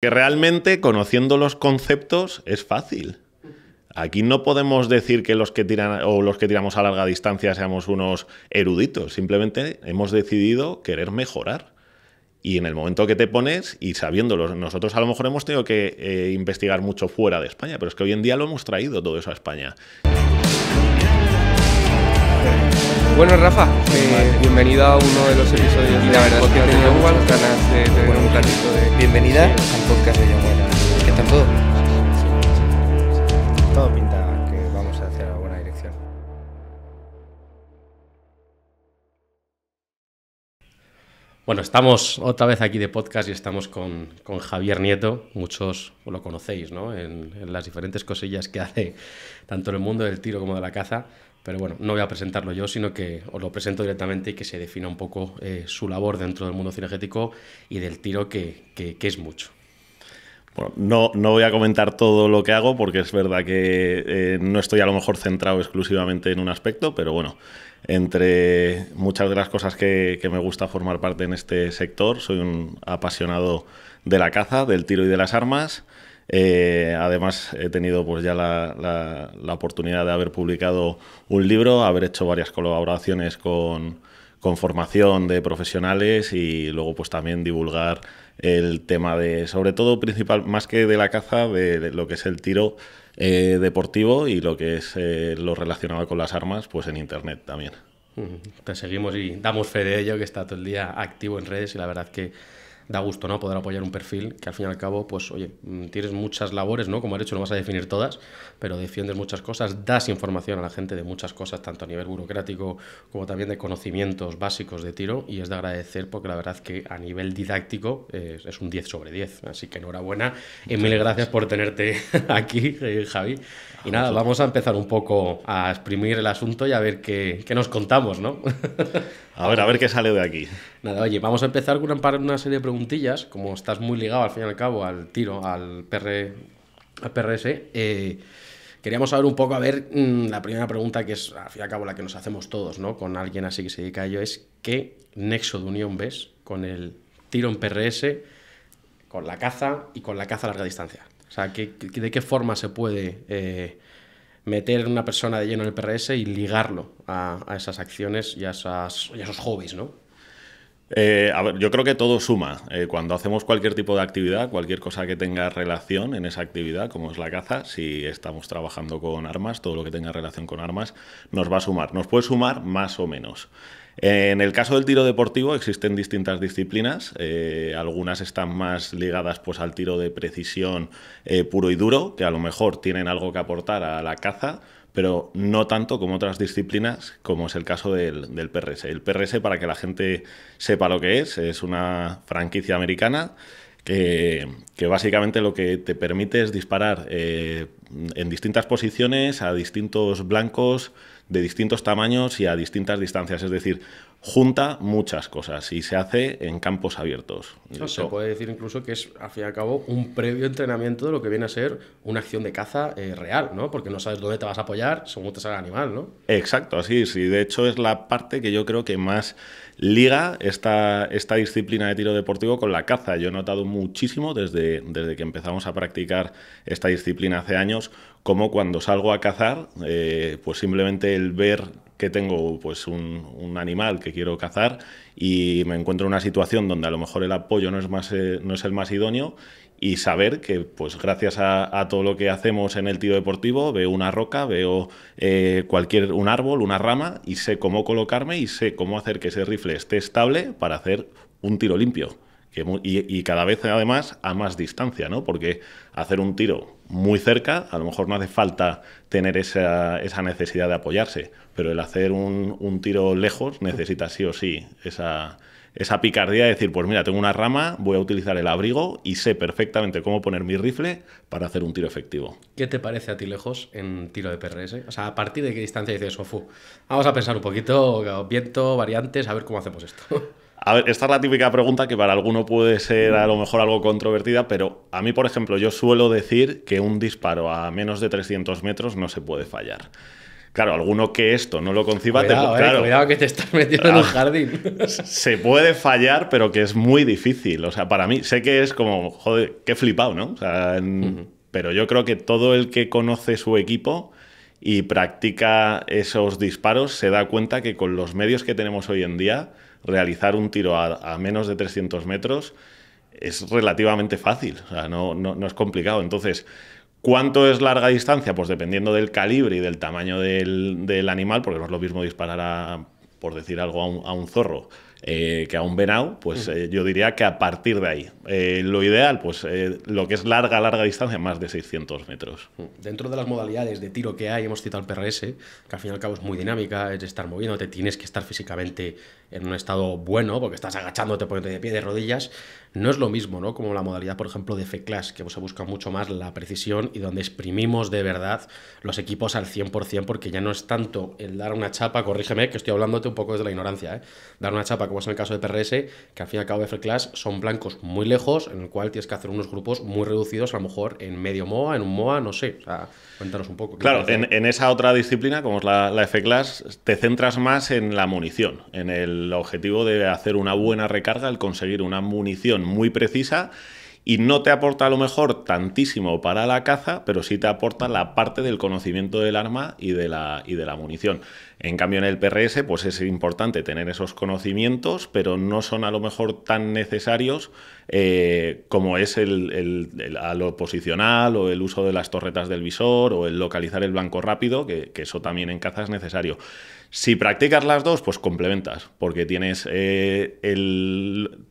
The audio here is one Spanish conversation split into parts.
Que realmente conociendo los conceptos es fácil. Aquí no podemos decir que los que tiran o los que tiramos a larga distancia seamos unos eruditos, simplemente hemos decidido querer mejorar. Y en el momento que te pones y sabiéndolo, nosotros a lo mejor hemos tenido que eh, investigar mucho fuera de España, pero es que hoy en día lo hemos traído todo eso a España. Bueno, Rafa, eh, bienvenido a uno de los episodios. de la verdad ganas de tener un ratito de. Bienvenida al podcast de Young ¿Qué tal todo? Todo pinta que vamos hacia la buena dirección. Bueno, estamos otra vez aquí de podcast y estamos con, Javier Nieto. Muchos lo conocéis, ¿no? En, en las diferentes cosillas que hace tanto en el mundo del tiro como de la caza. Pero bueno, no voy a presentarlo yo, sino que os lo presento directamente y que se defina un poco eh, su labor dentro del mundo cinegético y del tiro, que, que, es mucho. Bueno, no, no, voy a comentar todo lo que hago porque es verdad que eh, no estoy a lo mejor centrado exclusivamente en un aspecto, pero bueno, entre muchas de las cosas que, que me gusta formar parte en este sector, soy un apasionado de la caza, del tiro y de las armas eh, además, he tenido pues ya la, oportunidad de haber publicado un libro, haber hecho varias colaboraciones con, formación de profesionales y luego pues también divulgar el tema de, sobre todo principal, más que de la caza, de, lo que es el tiro eh, deportivo y lo que es eh, lo relacionado con las armas, pues en internet también. Te seguimos y damos fe de ello, que está todo el día activo en redes y la verdad que da gusto, ¿no? Poder apoyar un perfil que al fin y al cabo, pues, oye, mm, tienes muchas labores, ¿no? Como has dicho, no vas a definir todas, pero defiendes muchas cosas, das información a la gente de muchas cosas, tanto a nivel burocrático como también de conocimientos básicos de tiro, y es de agradecer porque la verdad que a nivel didáctico eh, es, un 10 sobre 10. Así que enhorabuena y mil gracias por tenerte aquí, eh, Javi. Y nada, vamos a empezar un poco a exprimir el asunto y a ver qué, qué nos contamos, ¿no? A ver, a ver qué sale de aquí. Nada, oye, vamos a empezar con una, serie de preguntillas. Como estás muy ligado al fin y al cabo al tiro, al, PRS, eh, queríamos saber un poco, a ver, mm, la primera pregunta que es al fin y al cabo la que nos hacemos todos, ¿no? Con alguien así que se dedica a ello, es ¿qué nexo de unión ves con el tiro en PRS, con la caza y con la caza a larga distancia? O sea, de qué forma se puede eh, meter una persona de lleno en el PRS y ligarlo a, esas acciones y a, y a esos hobbies, ¿no? Eh, ver, yo creo que todo suma. Eh, cuando hacemos cualquier tipo de actividad, cualquier cosa que tenga relación en esa actividad, como es la caza, si estamos trabajando con armas, todo lo que tenga relación con armas, nos va a sumar. Nos puede sumar más o menos. Eh, en el caso del tiro deportivo existen distintas disciplinas, algunas están más ligadas pues, al tiro de precisión puro y duro, que a lo mejor tienen algo que aportar a la caza, pero no tanto como otras disciplinas, como es el caso del, PRS. El PRS, para que la gente sepa lo que es, es una franquicia americana que, que, básicamente lo que te permite es disparar eh, en distintas posiciones a distintos blancos de distintos tamaños y a distintas distancias. Es decir, junta muchas cosas y se hace en campos abiertos. se puede decir incluso que es, al fin y al cabo, un previo entrenamiento de lo que viene a ser una acción de caza eh, real, ¿no? Porque no sabes dónde te vas a apoyar son te sale animal, ¿no? Exacto, así sí. De hecho, es la parte que yo creo que más liga esta, esta disciplina de tiro deportivo con la caza. Yo he notado muchísimo desde, desde que empezamos a practicar esta disciplina hace años, como cuando salgo a cazar, eh, pues simplemente el ver que tengo pues un, animal que quiero cazar y me encuentro en una situación donde a lo mejor el apoyo no es, eh, no es el más idóneo y saber que pues gracias a, todo lo que hacemos en el tiro deportivo veo una roca, veo eh, cualquier un árbol, una rama y sé cómo colocarme y sé cómo hacer que ese rifle esté estable para hacer un tiro limpio y, cada vez además a más distancia, ¿no? Porque hacer un tiro muy cerca, a lo mejor no hace falta tener esa, esa necesidad de apoyarse, pero el hacer un, tiro lejos necesita sí o sí esa, picardía de decir, pues mira, tengo una rama, voy a utilizar el abrigo y sé perfectamente cómo poner mi rifle para hacer un tiro efectivo. ¿Qué te parece a ti lejos en tiro de PRS? O sea, ¿a partir de qué distancia dices, fu! Vamos a pensar un poquito, viento, variantes, a ver cómo hacemos esto esta es la típica pregunta que para alguno puede ser a lo mejor algo controvertida, pero a mí, por ejemplo, yo suelo decir que un disparo a menos de 300 metros no se puede fallar. Claro, alguno que esto no lo conciba, cuidado, eh, cuidado que te estás metiendo en un ah, jardín. Se puede fallar, pero que es muy difícil. O sea, para mí, sé que es como, joder, qué flipado, ¿no? Pero yo creo que todo el que conoce su equipo y practica esos disparos se da cuenta que con los medios que tenemos hoy en día, realizar un tiro a, menos de 300 metros es relativamente fácil, o sea, no, no, es complicado. Entonces, ¿cuánto es larga distancia? Pues dependiendo del calibre y del tamaño del, del animal, porque no es lo mismo disparar a, por decir algo, a a un zorro eh, que a un venado, pues eh, yo diría que a partir de ahí. Eh, lo ideal, pues lo que es larga, larga distancia, más de 600 metros. Dentro de las modalidades de tiro que hay, hemos citado el PRS, que al fin y al cabo es muy dinámica, es estar moviéndote, tienes que estar físicamente en un estado bueno, porque estás agachándote, poniéndote de pie, de rodillas. No es lo mismo, ¿no? Como la modalidad, por ejemplo, de F-Class, que se busca mucho más la precisión y donde exprimimos de verdad los equipos al 100%, porque ya no es tanto el dar una chapa, corrígeme que estoy hablándote un poco desde la ignorancia, ¿eh? Dar una chapa como es en el caso de PRS, que al fin y al cabo de F-Class son blancos muy lejos, en el cual tienes que hacer unos grupos muy reducidos, a lo mejor en medio MOA, en un MOA, no sé. O cuéntanos un poco. Claro, en, esa otra disciplina, como es la, la F-Class, te centras más en la munición, en el objetivo de hacer una buena recarga, el conseguir una munición muy precisa y no te aporta a lo mejor tantísimo para la caza, pero sí te aporta la parte del conocimiento del arma y de la, y de la munición. En cambio, en el PRS, pues es importante tener esos conocimientos, pero no son a lo mejor tan necesarios eh, como es el, a lo posicional o el uso de las torretas del visor o el localizar el blanco rápido, que eso también en caza es necesario. Si practicas las dos, pues complementas, porque tienes eh,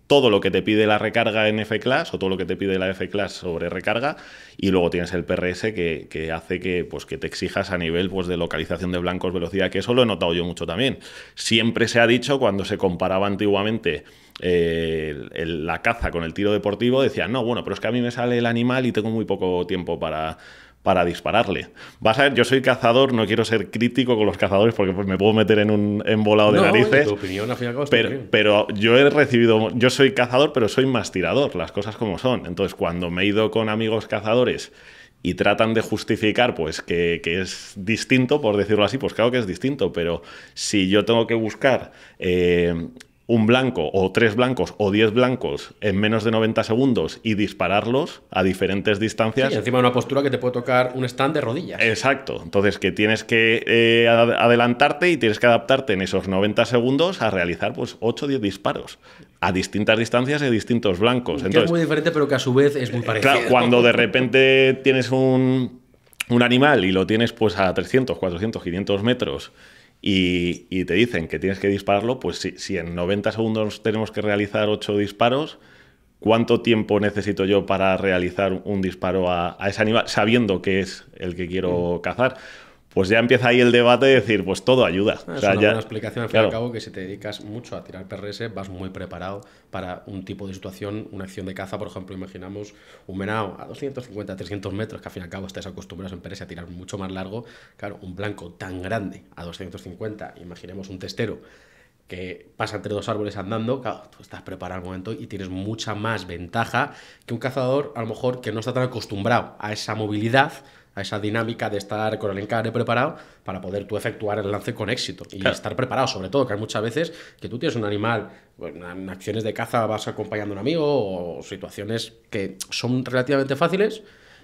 todo lo que te pide la recarga en F-Class o todo lo que te pide la F-Class sobre recarga y luego tienes el PRS que, hace que, pues, que te exijas a nivel pues, de localización de blancos, velocidad, que eso lo he notado yo mucho también. Siempre se ha dicho cuando se comparaba antiguamente eh, la caza con el tiro deportivo, decían, no, bueno, pero es que a mí me sale el animal y tengo muy poco tiempo para para dispararle. Vas a ver, yo soy cazador, no quiero ser crítico con los cazadores porque pues, me puedo meter en un embolado de no, narices. pero, yo he recibido, yo soy cazador, pero soy más tirador, las cosas como son. Entonces, cuando me he ido con amigos cazadores y tratan de justificar pues que, es distinto, por decirlo así, pues claro que es distinto, pero si yo tengo que buscar eh, un blanco o tres blancos o diez blancos en menos de 90 segundos y dispararlos a diferentes distancias. y encima de una postura que te puede tocar un stand de rodillas. Exacto. Entonces que tienes que eh, adelantarte y tienes que adaptarte en esos 90 segundos a realizar pues 8 o 10 disparos a distintas distancias y distintos blancos. es muy diferente pero que a su vez es muy eh, parecido. Claro, cuando de repente tienes un, animal y lo tienes pues a 300, 400, 500 metros y, te dicen que tienes que dispararlo, pues si, en 90 segundos tenemos que realizar 8 disparos, ¿cuánto tiempo necesito yo para realizar un disparo a, a, ese animal sabiendo que es el que quiero mm. cazar? pues ya empieza ahí el debate de decir, pues todo ayuda. Es o sea, una ya... buena explicación al fin y al cabo que si te dedicas mucho a tirar PRS vas muy preparado para un tipo de situación, una acción de caza, por ejemplo, imaginamos un venado a 250, 300 metros, que al fin y al cabo estás acostumbrado en PRS a tirar mucho más largo, claro, un blanco tan grande a 250, imaginemos un testero que pasa entre dos árboles andando, claro, tú estás preparado al momento y tienes mucha más ventaja que un cazador a lo mejor que no está tan acostumbrado a esa movilidad a esa dinámica de estar con el encare preparado para poder tú efectuar el lance con éxito y estar preparado, sobre todo, que hay muchas veces que tú tienes un animal, pues, en acciones de caza vas acompañando a un amigo o situaciones que son relativamente fáciles.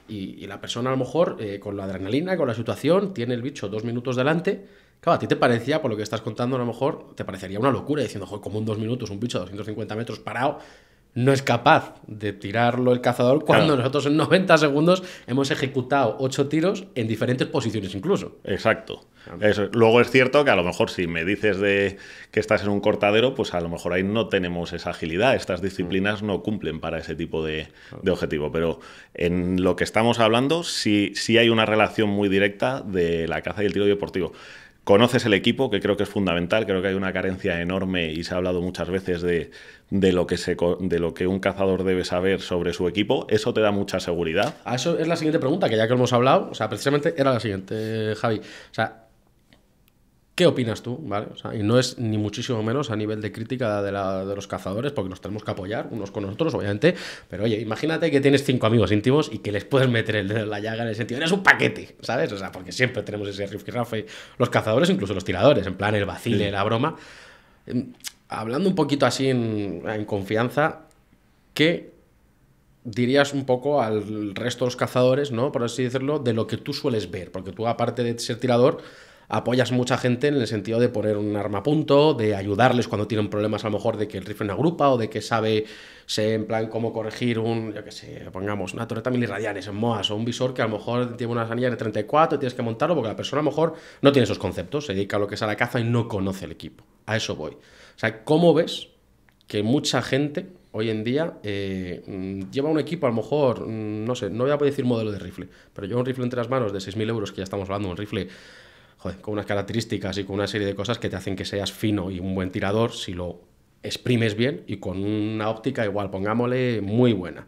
Y, la persona a lo mejor eh, con la adrenalina, con la situación, tiene el bicho dos minutos delante Claro, a ti te parecía, por lo que estás contando, a lo mejor te parecería una locura diciendo, joder, como en dos minutos un bicho a 250 metros parado no es capaz de tirarlo el cazador cuando nosotros en 90 segundos hemos ejecutado 8 tiros en diferentes posiciones incluso. Exacto. Luego es cierto que a lo mejor si me dices de que estás en un cortadero, pues a lo mejor ahí no tenemos esa agilidad. Estas disciplinas no cumplen para ese tipo de, objetivo. Pero en lo que estamos hablando, sí, sí hay una relación muy directa de la caza y el tiro deportivo. Conoces el equipo, que creo que es fundamental, creo que hay una carencia enorme y se ha hablado muchas veces de, de, lo, que se, de lo que un cazador debe saber sobre su equipo, eso te da mucha seguridad. A eso es la siguiente pregunta, que ya que hemos hablado, o sea, precisamente era la siguiente, Javi. O sea, ¿Qué opinas tú? y no es ni muchísimo menos a nivel de crítica de, los cazadores, porque nos tenemos que apoyar unos con otros, obviamente. Pero oye, imagínate que tienes cinco amigos íntimos y que les puedes meter el dedo en la llaga en el sentido, eres un paquete, ¿sabes? O sea, porque siempre tenemos ese riff y los cazadores, incluso los tiradores, en plan el vacile, la broma. Em, hablando un poquito así en, confianza, ¿qué dirías un poco al resto de los cazadores, ¿no? Por así decirlo, de lo que tú sueles ver, porque tú aparte de ser tirador apoyas mucha gente en el sentido de poner un arma a punto, de ayudarles cuando tienen problemas a lo mejor de que el rifle no agrupa o de que sabe, sé, en plan, cómo corregir un, yo qué sé, pongamos una torreta milirradianes en MOAS o un visor que a lo mejor tiene unas anillas de 34 y tienes que montarlo porque la persona a lo mejor no tiene esos conceptos, se dedica a lo que es a la caza y no conoce el equipo. A eso voy. O sea, ¿cómo ves que mucha gente hoy en día eh, lleva un equipo, a lo mejor, mm, no sé, no voy a decir modelo de rifle, pero lleva un rifle entre las manos de 6.000 euros, que ya estamos hablando, un rifle joder, con unas características y con una serie de cosas que te hacen que seas fino y un buen tirador si lo exprimes bien y con una óptica igual, pongámosle, muy buena.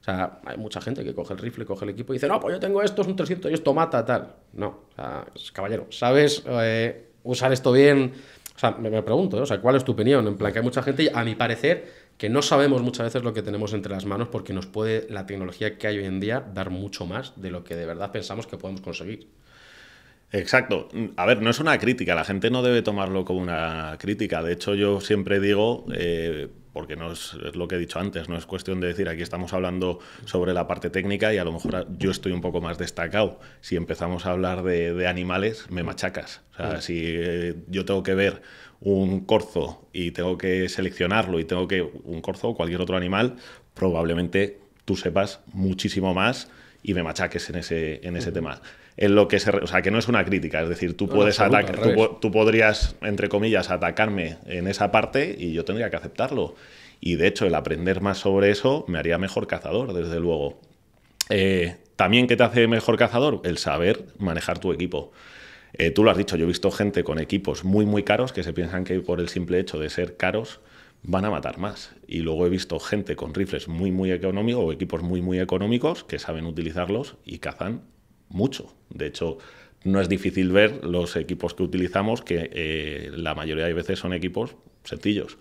O sea, hay mucha gente que coge el rifle, coge el equipo y dice, no, pues yo tengo esto, es un 300 y esto mata, tal. No, o sea, caballero, ¿sabes eh, usar esto bien? O sea, me, pregunto, ¿eh? o sea, ¿cuál es tu opinión? En plan, que hay mucha gente, a mi parecer, que no sabemos muchas veces lo que tenemos entre las manos porque nos puede la tecnología que hay hoy en día dar mucho más de lo que de verdad pensamos que podemos conseguir. Exacto. A ver, no es una crítica, la gente no debe tomarlo como una crítica. De hecho, yo siempre digo, eh, porque no es, lo que he dicho antes, no es cuestión de decir, aquí estamos hablando sobre la parte técnica y a lo mejor yo estoy un poco más destacado. Si empezamos a hablar de, animales, me machacas. O sea, mm. si eh, yo tengo que ver un corzo y tengo que seleccionarlo y tengo que un corzo o cualquier otro animal, probablemente tú sepas muchísimo más y me machaques en ese, en ese tema. En lo que se, o sea, que no es una crítica, es decir, tú puedes tú, podrías, entre comillas, atacarme en esa parte y yo tendría que aceptarlo. Y de hecho, el aprender más sobre eso me haría mejor cazador, desde luego. Eh, también, ¿qué te hace mejor cazador? El saber manejar tu equipo. Eh, tú lo has dicho, yo he visto gente con equipos muy, muy caros que se piensan que por el simple hecho de ser caros van a matar más. Y luego he visto gente con rifles muy, muy económicos o equipos muy, muy económicos que saben utilizarlos y cazan mucho. De hecho, no es difícil ver los equipos que utilizamos, que eh, la mayoría de veces son equipos sencillos.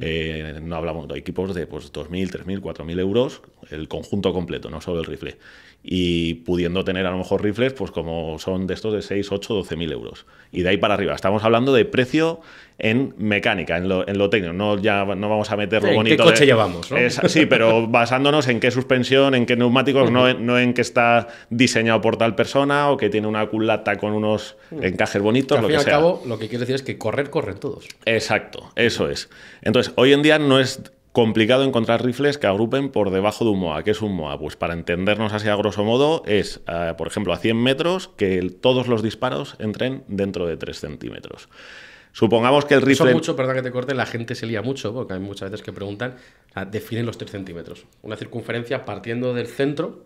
Eh, no hablamos de equipos de pues, 2.000, 3.000, 4.000 euros, el conjunto completo, no solo el rifle y pudiendo tener a lo mejor rifles, pues como son de estos de 6, 8, 12 mil euros. Y de ahí para arriba. Estamos hablando de precio en mecánica, en lo, técnico. No, ya no vamos a meter lo bonito. ¿Qué coche llevamos? sí, pero basándonos en qué suspensión, en qué neumáticos, no, en, no está diseñado por tal persona o que tiene una culata con unos encajes bonitos. al fin lo que y al cabo, lo que quiero decir es que correr, corren todos. Exacto, eso es. Entonces, hoy en día no es complicado encontrar rifles que agrupen por debajo de un MOA. ¿Qué es un MOA? Pues para entendernos así a grosso modo, es, eh, por ejemplo, a 100 metros que todos los disparos entren dentro de 3 centímetros. Supongamos que el rifle. Eso mucho, perdón que te corte, la gente se lía mucho, porque hay muchas veces que preguntan, definen los 3 centímetros. Una circunferencia partiendo del centro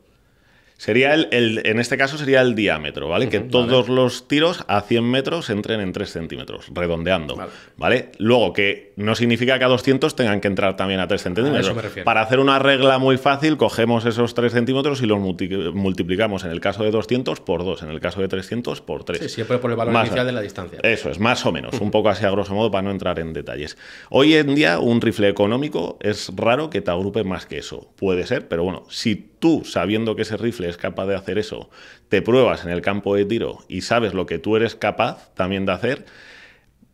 Sería el, en este caso sería el diámetro, ¿vale? que todos los tiros a 100 metros entren en 3 centímetros, redondeando, vale. Luego, que no significa que a 200 tengan que entrar también a 3 centímetros. eso me Para hacer una regla muy fácil, cogemos esos 3 centímetros y los multiplicamos en el caso de 200 por 2, en el caso de 300 por 3. Sí, siempre por el valor inicial de la distancia. Eso es, más o menos, un poco así a grosso modo para no entrar en detalles. Hoy en día, un rifle económico es raro que te agrupe más que eso. Puede ser, pero bueno, si tú, sabiendo que ese rifle es capaz de hacer eso, te pruebas en el campo de tiro y sabes lo que tú eres capaz también de hacer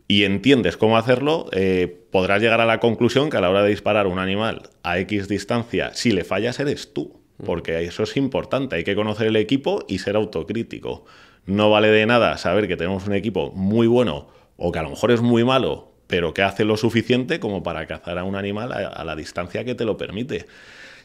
y entiendes cómo hacerlo, eh, podrás llegar a la conclusión que a la hora de disparar un animal a X distancia, si le fallas eres tú, porque eso es importante, hay que conocer el equipo y ser autocrítico. No vale de nada saber que tenemos un equipo muy bueno o que a lo mejor es muy malo, pero que hace lo suficiente como para cazar a un animal a la distancia que te lo permite.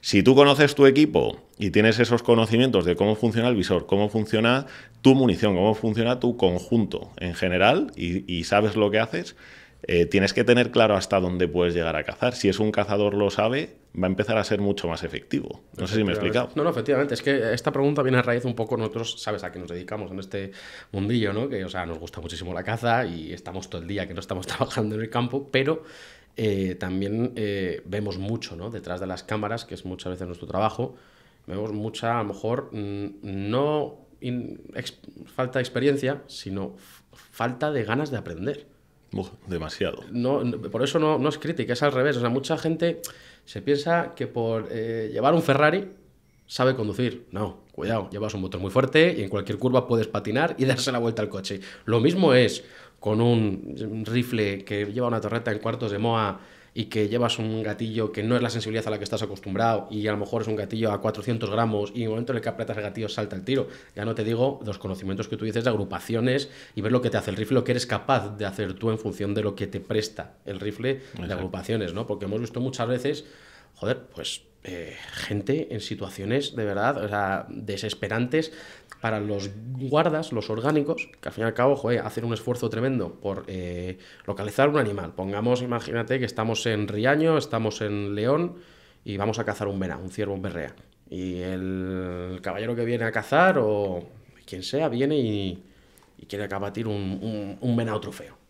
Si tú conoces tu equipo y tienes esos conocimientos de cómo funciona el visor, cómo funciona tu munición, cómo funciona tu conjunto en general y, sabes lo que haces, eh, tienes que tener claro hasta dónde puedes llegar a cazar. Si es un cazador lo sabe, va a empezar a ser mucho más efectivo. No sé si me he explicado. No, no, efectivamente. Es que esta pregunta viene a raíz un poco, nosotros sabes a qué nos dedicamos en este mundillo, ¿no? Que, o sea, nos gusta muchísimo la caza y estamos todo el día que no estamos trabajando en el campo, pero eh, también eh, vemos mucho ¿no? detrás de las cámaras, que es muchas veces nuestro trabajo, vemos mucha, a lo mejor, mm, no falta de experiencia, sino falta de ganas de aprender. demasiado. No, por eso no, es crítica, es al revés. O sea, mucha gente se piensa que por eh, llevar un Ferrari sabe conducir. No, cuidado, llevas un motor muy fuerte y en cualquier curva puedes patinar y darse la vuelta al coche. Lo mismo es, con un rifle que lleva una torreta en cuartos de MOA y que llevas un gatillo que no es la sensibilidad a la que estás acostumbrado y a lo mejor es un gatillo a 400 gramos y en el momento en el que apretas el gatillo salta el tiro. Ya no te digo los conocimientos que tú dices de agrupaciones y ver lo que te hace el rifle, lo que eres capaz de hacer tú en función de lo que te presta el rifle de agrupaciones, ¿no? Porque hemos visto muchas veces, joder, pues eh, gente en situaciones de verdad, o sea, desesperantes para los guardas, los orgánicos, que al fin y al cabo joder, hacen un esfuerzo tremendo por eh, localizar un animal. Pongamos, imagínate que estamos en Riaño, estamos en León y vamos a cazar un venado, un ciervo, un berrea. Y el caballero que viene a cazar o quien sea viene y, quiere acabar un, un, un venado trofeo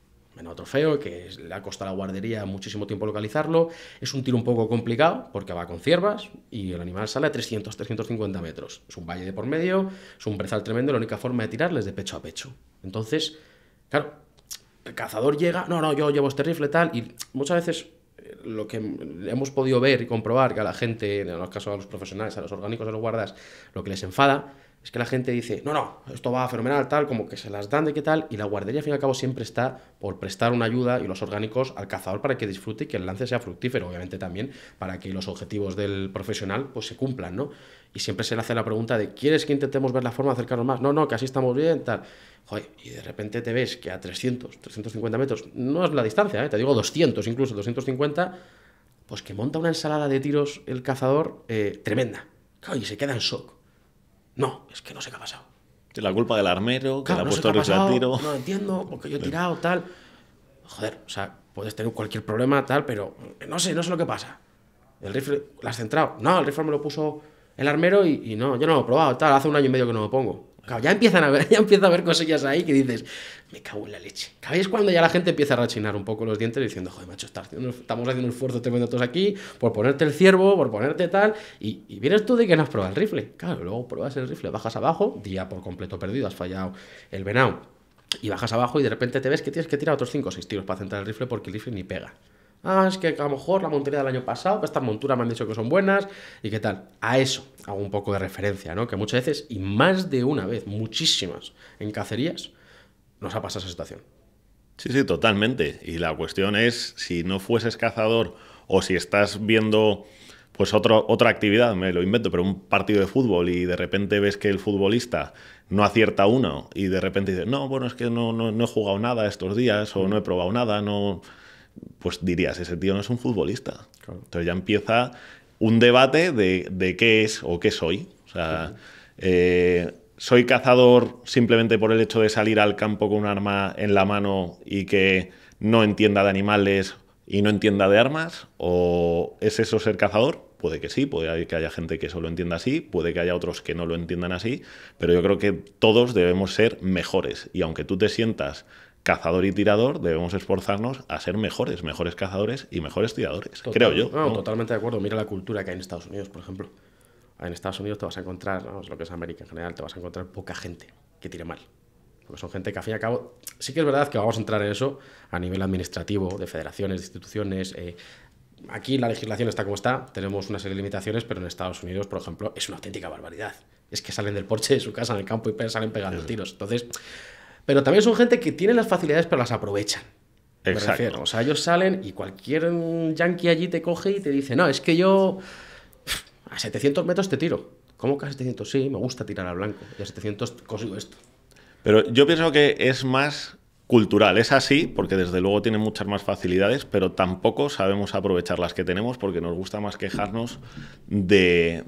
no trofeo, que le ha costado a la guardería muchísimo tiempo localizarlo. Es un tiro un poco complicado porque va con ciervas y el animal sale a 300, 350 metros. Es un valle de por medio, es un brezal tremendo, la única forma de tirarles de pecho a pecho. Entonces, claro, el cazador llega, no, no, yo llevo este rifle tal, y muchas veces eh, lo que hemos podido ver y comprobar que a la gente, en los casos a los profesionales, a los orgánicos, a los guardas, lo que les enfada es que la gente dice, no, no, esto va fenomenal, tal, como que se las dan de qué tal, y la guardería al fin y al cabo siempre está por prestar una ayuda y los orgánicos al cazador para que disfrute y que el lance sea fructífero, obviamente también, para que los objetivos del profesional pues se cumplan, ¿no? Y siempre se le hace la pregunta de, ¿quieres que intentemos ver la forma de acercarnos más? No, no, que así estamos bien, tal. Joder, y de repente te ves que a 300, 350 metros, no es la distancia, ¿eh? te digo 200 incluso, 250, pues que monta una ensalada de tiros el cazador eh, tremenda. y se queda en shock no, es que no sé qué ha pasado. la culpa del armero, que le ha puesto el tiro. No entiendo, porque yo he tirado, tal. Joder, o sea, puedes tener cualquier problema, tal, pero no sé, no sé lo que pasa. El rifle, ¿la has centrado? No, el rifle me lo puso el armero y, no, yo no lo he probado, tal, hace un año y medio que no lo pongo. Claro, ya empiezan a ver, ya empieza a ver cosillas ahí que dices, me cago en la leche. ¿Sabéis cuando ya la gente empieza a rachinar un poco los dientes diciendo, joder, macho, estamos haciendo un esfuerzo tremendo todos aquí por ponerte el ciervo, por ponerte tal, y, vienes tú de que no has probado el rifle? Claro, luego pruebas el rifle, bajas abajo, día por completo perdido, has fallado el venado, y bajas abajo y de repente te ves que tienes que tirar otros 5 o 6 tiros para centrar el rifle porque el rifle ni pega. Ah, es que a lo mejor la montería del año pasado, estas monturas me han dicho que son buenas y qué tal. A eso hago un poco de referencia, ¿no? Que muchas veces, y más de una vez, muchísimas, en cacerías, nos ha pasado esa situación. Sí, sí, totalmente. Y la cuestión es, si no fueses cazador o si estás viendo pues otra actividad, me lo invento, pero un partido de fútbol y de repente ves que el futbolista no acierta uno y de repente dices, no, bueno, es que no, no, he jugado nada estos días o no he probado nada, no pues dirías, ese tío no es un futbolista. Entonces ya empieza un debate de, qué es o qué soy. O sea, eh, soy cazador simplemente por el hecho de salir al campo con un arma en la mano y que no entienda de animales y no entienda de armas? ¿O es eso ser cazador? Puede que sí, puede que haya gente que solo lo entienda así, puede que haya otros que no lo entiendan así, pero yo creo que todos debemos ser mejores. Y aunque tú te sientas cazador y tirador, debemos esforzarnos a ser mejores, mejores cazadores y mejores tiradores, creo yo. Totalmente de acuerdo. Mira la cultura que hay en Estados Unidos, por ejemplo en Estados Unidos te vas a encontrar, lo que es América en general, te vas a encontrar poca gente que tire mal. Porque son gente que al fin y al cabo, sí que es verdad que vamos a entrar en eso a nivel administrativo, de federaciones, de instituciones. Eh, aquí la legislación está como está, tenemos una serie de limitaciones, pero en Estados Unidos, por ejemplo, es una auténtica barbaridad. Es que salen del porche de su casa en el campo y salen pegando tiros. Entonces, pero también son gente que tiene las facilidades, pero las aprovechan. Exacto. O sea, ellos salen y cualquier mm, yankee allí te coge y te dice, no, es que yo a 700 metros te tiro. ¿Cómo que a 700? Sí, me gusta tirar a blanco. Y a 700 consigo esto. Pero yo pienso que es más cultural. Es así, porque desde luego tiene muchas más facilidades, pero tampoco sabemos aprovechar las que tenemos porque nos gusta más quejarnos de,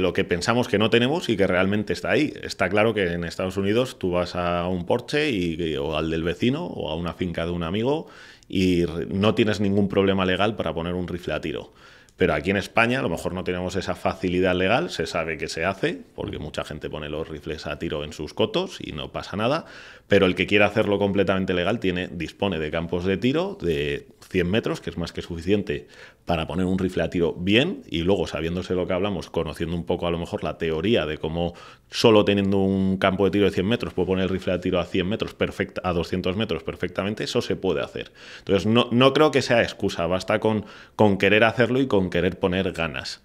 lo que pensamos que no tenemos y que realmente está ahí. Está claro que en Estados Unidos tú vas a un porche y, o al del vecino o a una finca de un amigo y no tienes ningún problema legal para poner un rifle a tiro. Pero aquí en España a lo mejor no tenemos esa facilidad legal, se sabe que se hace, porque mm. mucha gente pone los rifles a tiro en sus cotos y no pasa nada, pero el que quiera hacerlo completamente legal tiene, dispone de campos de tiro, de 100 metros, que es más que suficiente para poner un rifle a tiro bien y luego, sabiéndose lo que hablamos, conociendo un poco a lo mejor la teoría de cómo solo teniendo un campo de tiro de 100 metros puedo poner el rifle a tiro a 100 metros, perfecta, a 200 metros perfectamente, eso se puede hacer. Entonces, no, creo que sea excusa, basta con, con querer hacerlo y con querer poner ganas.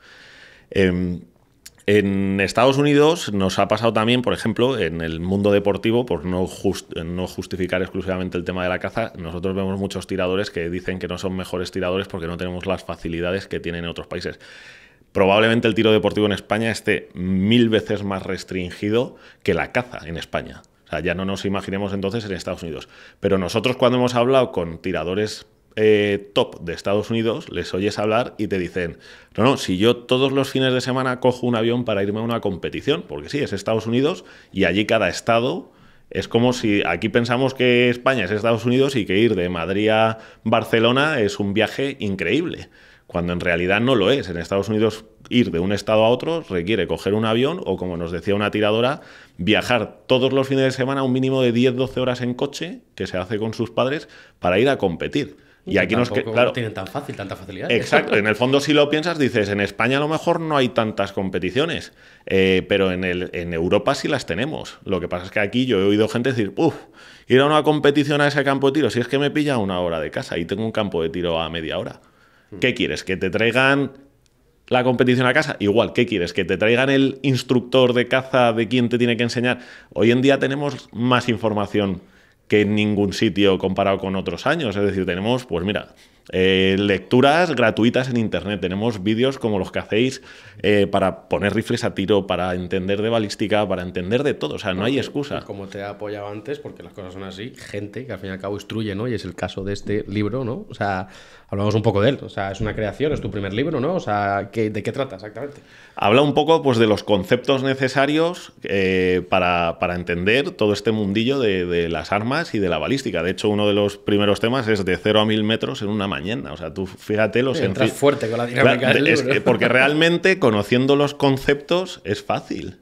Em, en Estados Unidos nos ha pasado también, por ejemplo, en el mundo deportivo, por no, justificar exclusivamente el tema de la caza, nosotros vemos muchos tiradores que dicen que no son mejores tiradores porque no tenemos las facilidades que tienen en otros países. Probablemente el tiro deportivo en España esté mil veces más restringido que la caza en España. O sea, ya no nos imaginemos entonces en Estados Unidos. Pero nosotros cuando hemos hablado con tiradores eh, top de Estados Unidos, les oyes hablar y te dicen, no, no, si yo todos los fines de semana cojo un avión para irme a una competición, porque sí, es Estados Unidos y allí cada estado... Es como si aquí pensamos que España es Estados Unidos y que ir de Madrid a Barcelona es un viaje increíble cuando en realidad no lo es. En Estados Unidos ir de un estado a otro requiere coger un avión o, como nos decía una tiradora, viajar todos los fines de semana un mínimo de 10-12 horas en coche, que se hace con sus padres, para ir a competir. Y aquí nos que, claro, tienen tan fácil, tanta facilidad. Exacto, en el fondo si lo piensas dices, en España a lo mejor no hay tantas competiciones, eh, pero en, Europa sí las tenemos. Lo que pasa es que aquí yo he oído gente decir, uff, ir a una competición a ese campo de tiro, si es que me pilla una hora de casa y tengo un campo de tiro a media hora. Hmm. ¿Qué quieres? ¿Que te traigan la competición a casa? Igual, ¿qué quieres? ¿Que te traigan el instructor de caza de quién te tiene que enseñar? Hoy en día tenemos más información que en ningún sitio comparado con otros años. Es decir, tenemos, pues mira, eh, lecturas gratuitas en internet. Tenemos vídeos como los que hacéis eh, para poner rifles a tiro, para entender de balística, para entender de todo. O sea, no hay excusa. Como te he apoyado antes, porque las cosas son así, gente que al fin y al cabo instruye, ¿no? Y es el caso de este libro, ¿no? O sea, hablamos un poco de él. O sea, es una creación, es tu primer libro, ¿no? O sea, ¿de qué trata exactamente? Habla un poco pues, de los conceptos necesarios eh, para, entender todo este mundillo de, las armas y de la balística. De hecho, uno de los primeros temas es de 0 a 1000 metros en una mañana. O sea, tú fíjate los... entras fuerte con la dinámica porque realmente conociendo los conceptos es fácil.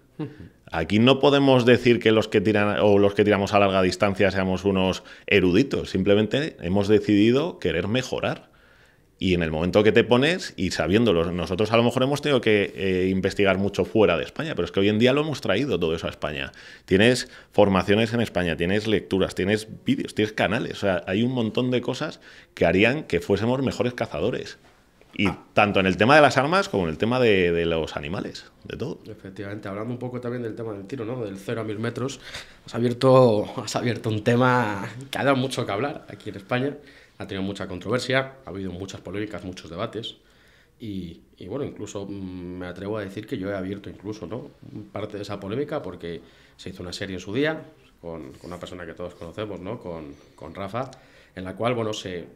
Aquí no podemos decir que los que tiran o los que tiramos a larga distancia seamos unos eruditos. Simplemente hemos decidido querer mejorar. Y en el momento que te pones, y sabiéndolo, nosotros a lo mejor hemos tenido que eh, investigar mucho fuera de España, pero es que hoy en día lo hemos traído todo eso a España. Tienes formaciones en España, tienes lecturas, tienes vídeos, tienes canales, o sea, hay un montón de cosas que harían que fuésemos mejores cazadores. Y ah. tanto en el tema de las armas como en el tema de, los animales, de todo. Efectivamente, hablando un poco también del tema del tiro, ¿no? Del 0 a 1000 metros, has abierto, has abierto un tema que ha dado mucho que hablar aquí en España ha tenido mucha controversia, ha habido muchas polémicas, muchos debates. Y, bueno, incluso mm, me atrevo a decir que yo he abierto incluso ¿no? parte de esa polémica porque se hizo una serie en su día con, una persona que todos conocemos, ¿no? con, con Rafa, en la cual bueno, se,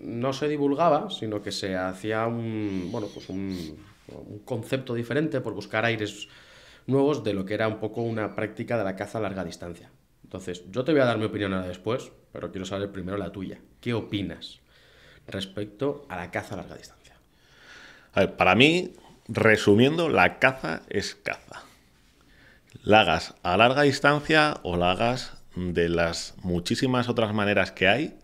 no se divulgaba, sino que se hacía un, bueno, pues un, un concepto diferente por buscar aires nuevos de lo que era un poco una práctica de la caza a larga distancia. Entonces, yo te voy a dar mi opinión ahora después, pero quiero saber primero la tuya. ¿Qué opinas respecto a la caza a larga distancia? A ver, para mí, resumiendo, la caza es caza. La hagas a larga distancia o la hagas de las muchísimas otras maneras que hay,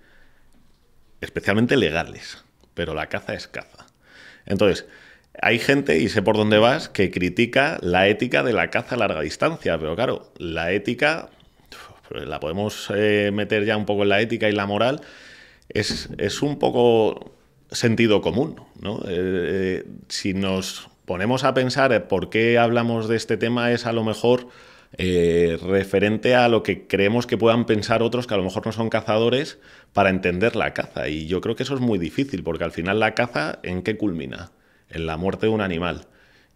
especialmente legales, pero la caza es caza. Entonces, hay gente, y sé por dónde vas, que critica la ética de la caza a larga distancia, pero claro, la ética la podemos eh, meter ya un poco en la ética y la moral, es, un poco sentido común. ¿no? Eh, eh, si nos ponemos a pensar por qué hablamos de este tema es a lo mejor eh, referente a lo que creemos que puedan pensar otros que a lo mejor no son cazadores para entender la caza. Y yo creo que eso es muy difícil porque al final la caza, ¿en qué culmina? En la muerte de un animal.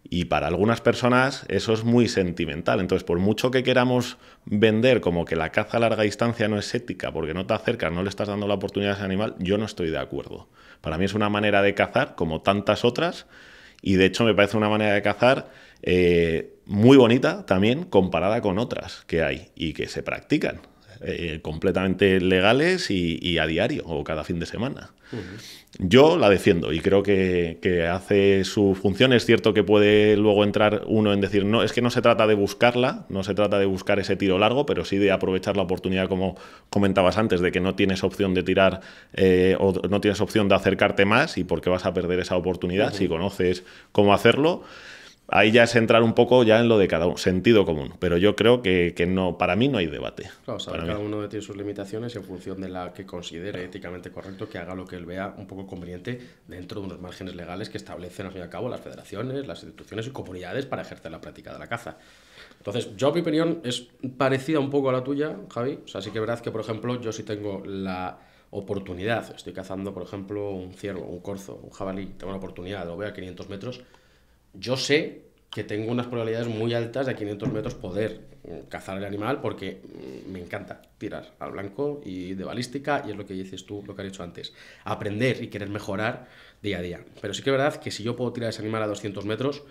Y para algunas personas eso es muy sentimental. Entonces, por mucho que queramos vender como que la caza a larga distancia no es ética porque no te acercas, no le estás dando la oportunidad a ese animal, yo no estoy de acuerdo. Para mí es una manera de cazar como tantas otras y de hecho me parece una manera de cazar eh, muy bonita también comparada con otras que hay y que se practican eh, completamente legales y a diario o cada fin de semana. Yo la defiendo y creo que, hace su función. Es cierto que puede luego entrar uno en decir, no, es que no se trata de buscarla, no se trata de buscar ese tiro largo, pero sí de aprovechar la oportunidad, como comentabas antes, de que no tienes opción de tirar eh, o no tienes opción de acercarte más y porque vas a perder esa oportunidad si conoces cómo hacerlo ahí ya es entrar un poco ya en lo de cada uno, sentido común. Pero yo creo que, no, para mí no hay debate. Claro, cada uno tiene sus limitaciones en función de la que considere éticamente correcto, que haga lo que él vea un poco conveniente dentro de unos márgenes legales que establecen al fin y al cabo las federaciones, las instituciones y comunidades para ejercer la práctica de la caza. Entonces, yo mi opinión es parecida un poco a la tuya, Javi. O sea, sí que es verdad que, por ejemplo, yo sí tengo la oportunidad, estoy cazando, por ejemplo, un ciervo, un corzo, un jabalí, tengo la oportunidad, lo veo a 500 metros, yo sé que tengo unas probabilidades muy altas de 500 metros poder mm, cazar el animal porque mm, me encanta tirar al blanco y de balística y es lo que dices tú, lo que has dicho antes, aprender y querer mejorar día a día. Pero sí que es verdad que si yo puedo tirar ese animal a 200 metros,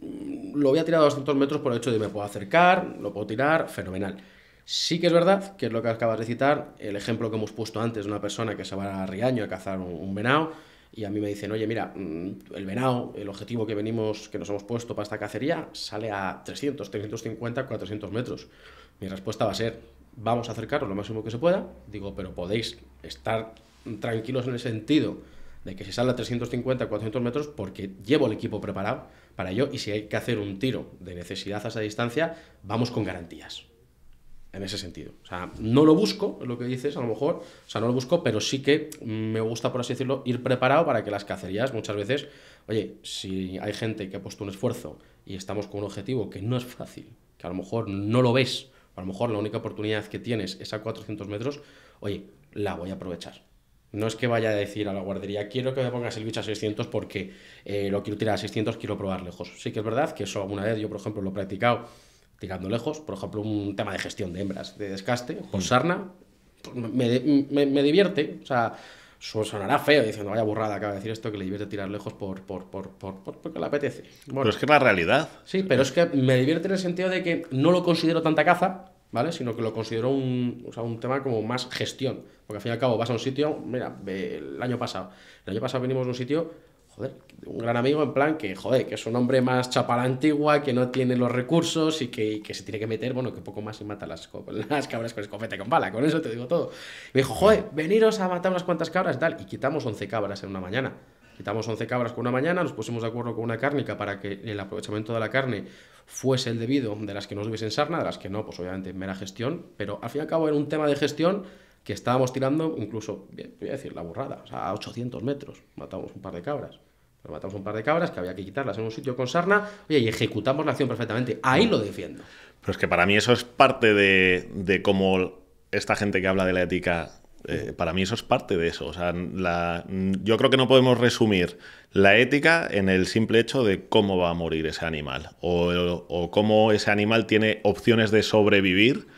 mm, lo voy a tirar a 200 metros por el hecho de que me puedo acercar, lo puedo tirar, fenomenal. Sí que es verdad que es lo que acabas de citar, el ejemplo que hemos puesto antes de una persona que se va a Riaño a cazar un venado, y a mí me dicen, oye, mira, mm, el venado, el objetivo que venimos, que nos hemos puesto para esta cacería, sale a 300, 350, 400 metros. Mi respuesta va a ser, vamos a acercarnos lo máximo que se pueda, digo, pero podéis estar tranquilos en el sentido de que se sale a 350, 400 metros, porque llevo el equipo preparado para ello y si hay que hacer un tiro de necesidad a esa distancia, vamos con garantías en ese sentido. O sea, no lo busco, lo que dices, a lo mejor, o sea, no lo busco, pero sí que me gusta, por así decirlo, ir preparado para que las cacerías muchas veces, oye, si hay gente que ha puesto un esfuerzo y estamos con un objetivo que no es fácil, que a lo mejor no lo ves, a lo mejor la única oportunidad que tienes es a 400 metros, oye, la voy a aprovechar. No es que vaya a decir a la guardería, quiero que me pongas el bicho a 600 porque eh, lo quiero tirar a 600, quiero probar lejos. Sí que es verdad que eso alguna vez, yo por ejemplo lo he practicado, tirando lejos, por ejemplo, un tema de gestión de hembras, de descaste, con mm. sarna, pues me, divierte, o sea, sonará feo diciendo, vaya burrada, acaba de decir esto, que le divierte tirar lejos por, por, porque le apetece. Bueno, pero es que es la realidad. Sí, pero es que me divierte en el sentido de que no lo considero tanta caza, ¿vale? Sino que lo considero un, un tema como más gestión. Porque al fin y al cabo vas a un sitio, mira, el año pasado, el año pasado venimos a un sitio joder, un gran amigo en plan que, joder, que es un hombre más chapala antigua, que no tiene los recursos y que, se tiene que meter, bueno, que poco más se mata las, cabras con escopeta y con bala, con eso te digo todo. me dijo, joder, veniros a matar unas cuantas cabras y tal, y quitamos 11 cabras en una mañana. Quitamos 11 cabras con una mañana, nos pusimos de acuerdo con una cárnica para que el aprovechamiento de la carne fuese el debido de las que no hubiesen sarna, de las que no, pues obviamente mera gestión, pero al fin y al cabo era un tema de gestión que estábamos tirando incluso, voy a decir, la burrada, o sea, a 800 metros, matamos un par de cabras. matamos un par de cabras que había que quitarlas en un sitio con sarna, oye, y ejecutamos la acción perfectamente. Ahí lo defiendo. Pero es que para mí eso es parte de, de cómo esta gente que habla de la ética eh, para mí eso es parte de eso. O sea, la, yo creo que no podemos resumir la ética en el simple hecho de cómo va a morir ese animal o, o cómo ese animal tiene opciones de sobrevivir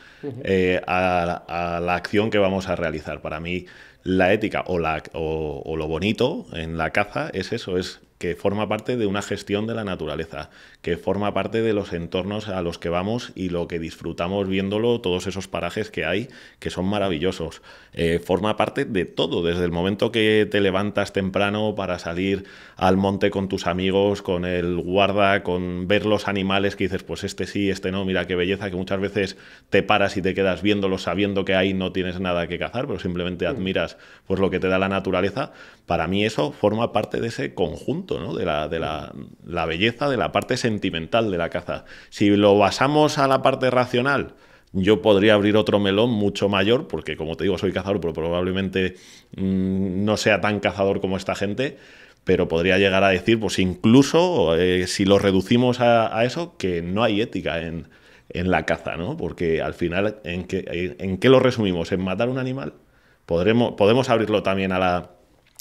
eh, a, la acción que vamos a realizar. Para mí, la ética o, la, o lo bonito en la caza es eso, es que forma parte de una gestión de la naturaleza, que forma parte de los entornos a los que vamos y lo que disfrutamos viéndolo, todos esos parajes que hay, que son maravillosos. Eh, forma parte de todo, desde el momento que te levantas temprano para salir al monte con tus amigos, con el guarda, con ver los animales que dices, pues este sí, este no, mira qué belleza, que muchas veces te paras y te quedas viéndolo sabiendo que ahí no tienes nada que cazar, pero simplemente mm. admiras pues lo que te da la naturaleza. Para mí eso forma parte de ese conjunto de, la, belleza, de la parte sentimental de la caza. Si lo basamos a la parte racional, yo podría abrir otro melón mucho mayor, porque como te digo, soy cazador, pero probablemente mm, no sea tan cazador como esta gente, pero podría llegar a decir, pues incluso eh, si lo reducimos a, eso, que no hay ética en, la caza, ¿no? Porque al final, ¿en qué, ¿en lo resumimos? ¿En matar un animal? Podremos, podemos abrirlo también a la,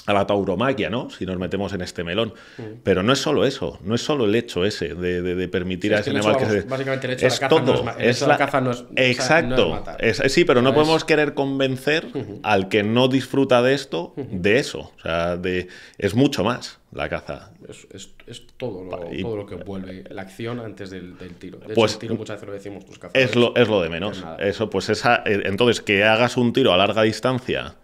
a la tauromaquia, ¿no? Si nos metemos en este melón. Mm. Pero no es solo eso, no es solo el hecho ese de, de, permitir a ese animal que se... Básicamente el hecho es de la caza todo. No es, la... caza no es, Exacto. sí, pero no, podemos querer convencer al que no disfruta de esto de eso. O sea, de... es mucho más la caza. Es, todo, lo, todo lo que vuelve la acción antes del, tiro. pues, el muchas lo decimos tus Es lo, es lo de menos. Eso, pues esa, eh, entonces, que hagas un tiro a larga distancia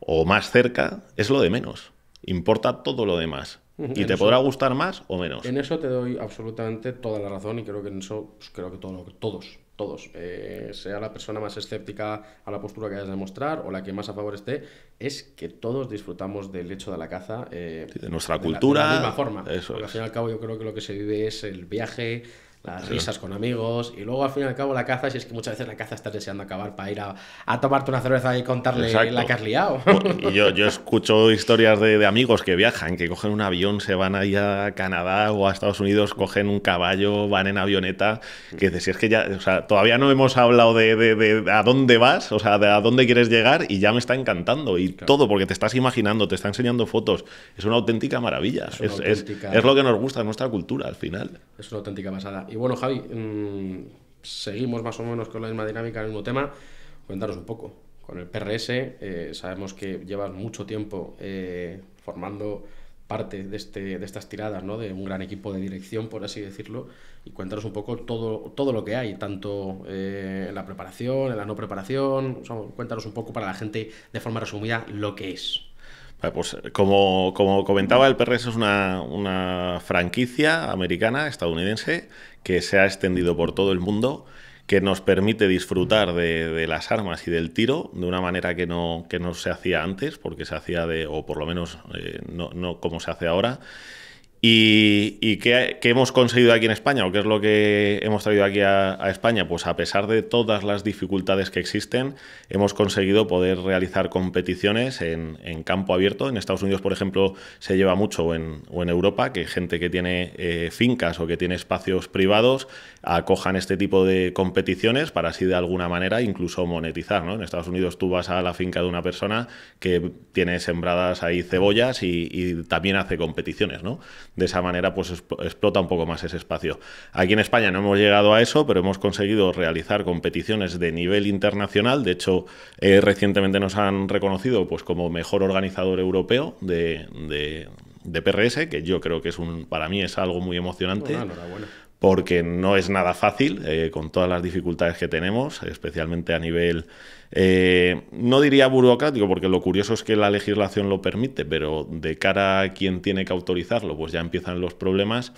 o más cerca, es lo de menos. Importa todo lo demás. Y te podrá gustar más o menos. En eso te doy absolutamente toda la razón y creo que en eso pues, creo que todos todos, eh, sea la persona más escéptica a la postura que hayas de mostrar o la que más a favor esté, es que todos disfrutamos del hecho de la caza. Eh, de nuestra cultura. de la misma forma. Eso al fin y al cabo yo creo que lo que se vive es el viaje, las risas con amigos y luego al fin y al cabo la caza, si es que muchas veces la caza estás deseando acabar para ir a, tomarte una cerveza y contarle la que has liado. Pues, y yo, yo escucho historias de, amigos que viajan, que cogen un avión, se van ahí a Canadá o a Estados Unidos, cogen un caballo, van en avioneta, que dices, es que ya, todavía no hemos hablado de, a dónde vas, o sea, de a dónde quieres llegar y ya me está encantando y todo, porque te estás imaginando, te está enseñando fotos, es una auténtica maravilla, es, lo que nos gusta, es nuestra cultura al final. Es una auténtica pasada. Y bueno, Javi, mm, seguimos más o menos con la misma dinámica, el mismo tema. Cuéntanos un poco. Con el PRS, eh, sabemos que llevas mucho tiempo eh, formando parte de, este, de estas tiradas, ¿no? De un gran equipo de dirección, por así decirlo, y cuéntanos un poco todo, todo lo que hay, tanto eh, en la preparación, en la no preparación, cuéntanos un poco para la gente de forma resumida lo que es pues como, como, comentaba, el PRS es una, franquicia americana, estadounidense, que se ha extendido por todo el mundo que nos permite disfrutar de, las armas y del tiro de una manera que no, que no se hacía antes, porque se hacía de, o por lo menos eh, no, no como se hace ahora. ¿Y, qué, hemos conseguido aquí en España o qué es lo que hemos traído aquí a, España? Pues a pesar de todas las dificultades que existen, hemos conseguido poder realizar competiciones en, campo abierto. En Estados Unidos, por ejemplo, se lleva mucho o en, Europa que gente que tiene eh, fincas o que tiene espacios privados acojan este tipo de competiciones para así de alguna manera incluso monetizar. ¿no? En Estados Unidos tú vas a la finca de una persona que tiene sembradas ahí cebollas y, y también hace competiciones. ¿no? de esa manera pues explota un poco más ese espacio. Aquí en España no hemos llegado a eso, pero hemos conseguido realizar competiciones de nivel internacional. De hecho, eh, recientemente nos han reconocido pues, como mejor organizador europeo de, de, PRS, que yo creo que es un, para mí es algo muy emocionante. Ah, porque no es nada fácil eh, con todas las dificultades que tenemos, especialmente a nivel eh, no diría burocrático, porque lo curioso es que la legislación lo permite, pero de cara a quien tiene que autorizarlo, pues ya empiezan los problemas.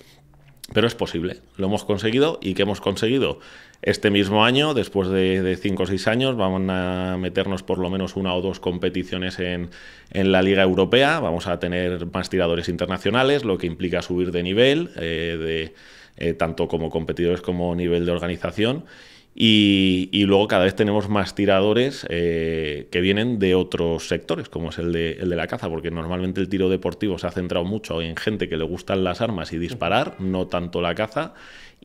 Pero es posible, lo hemos conseguido y que hemos conseguido este mismo año, después de cinco o seis años, vamos a meternos por lo menos una o dos competiciones en, la Liga Europea, vamos a tener más tiradores internacionales, lo que implica subir de nivel, eh, de, eh, tanto como competidores como nivel de organización, y, luego cada vez tenemos más tiradores eh, que vienen de otros sectores, como es el de, el de, la caza, porque normalmente el tiro deportivo se ha centrado mucho en gente que le gustan las armas y disparar, no tanto la caza.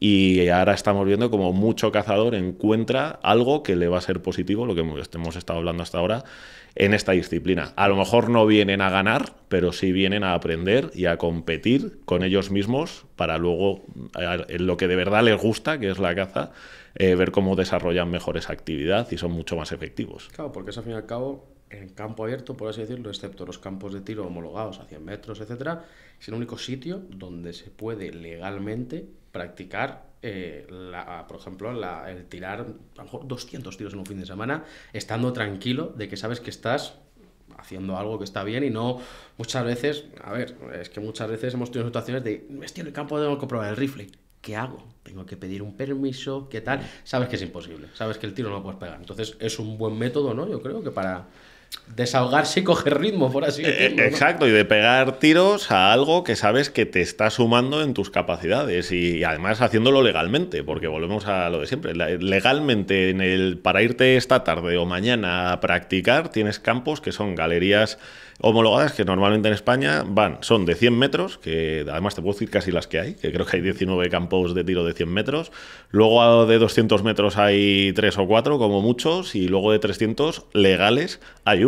Y ahora estamos viendo como mucho cazador encuentra algo que le va a ser positivo, lo que hemos estado hablando hasta ahora, en esta disciplina. A lo mejor no vienen a ganar, pero sí vienen a aprender y a competir con ellos mismos para luego, en lo que de verdad les gusta, que es la caza, eh, ver cómo desarrollan mejor esa actividad y son mucho más efectivos. Claro, porque es al fin y al cabo en campo abierto, por así decirlo, excepto los campos de tiro homologados a 100 metros, etcétera, es el único sitio donde se puede legalmente practicar, eh, por ejemplo, el tirar a lo mejor 200 tiros en un fin de semana, estando tranquilo de que sabes que estás haciendo algo que está bien y no muchas veces, a ver, es que muchas veces hemos tenido situaciones de, estoy en el campo, tengo que probar el rifle ¿qué hago? Tengo que pedir un permiso, ¿qué tal? Sabes que es imposible, sabes que el tiro no lo puedes pegar. Entonces es un buen método, ¿no? Yo creo que para, desahogarse y coger ritmo, por así eh, decirlo. Exacto, y de pegar tiros a algo que sabes que te está sumando en tus capacidades y, además haciéndolo legalmente, porque volvemos a lo de siempre. Legalmente, en el, para irte esta tarde o mañana a practicar, tienes campos que son galerías homologadas que normalmente en España van, son de 100 metros, que además te puedo decir casi las que hay, que creo que hay 19 campos de tiro de 100 metros, luego de 200 metros hay 3 o 4 como muchos, y luego de 300 legales hay